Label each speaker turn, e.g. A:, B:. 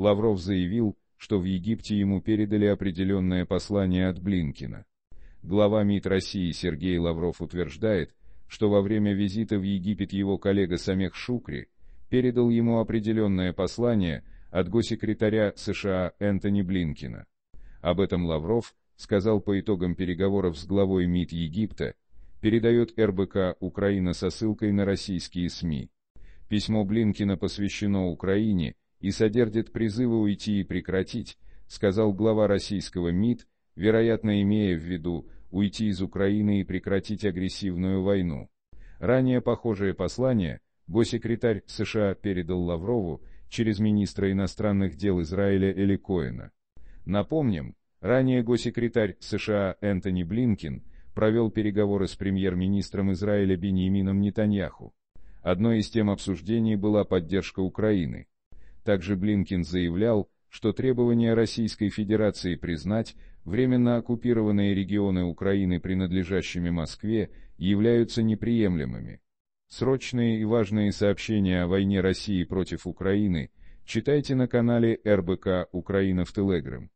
A: Лавров заявил, что в Египте ему передали определенное послание от Блинкина. Глава МИД России Сергей Лавров утверждает, что во время визита в Египет его коллега Самех Шукри передал ему определенное послание от госсекретаря США Энтони Блинкина. Об этом Лавров сказал по итогам переговоров с главой МИД Египта, передает РБК «Украина» со ссылкой на российские СМИ. Письмо Блинкина посвящено Украине – и содержит призывы уйти и прекратить, сказал глава российского МИД, вероятно имея в виду уйти из Украины и прекратить агрессивную войну. Ранее похожее послание госсекретарь США передал Лаврову через министра иностранных дел Израиля Эли Коэна. Напомним, ранее госсекретарь США Энтони Блинкин провел переговоры с премьер-министром Израиля Беньямином Нетаньяху. Одной из тем обсуждений была поддержка Украины. Также Блинкин заявлял, что требование Российской Федерации признать временно оккупированные регионы Украины принадлежащими Москве являются неприемлемыми. Срочные и важные сообщения о войне России против Украины читайте на канале РБК «Украина в Телеграм».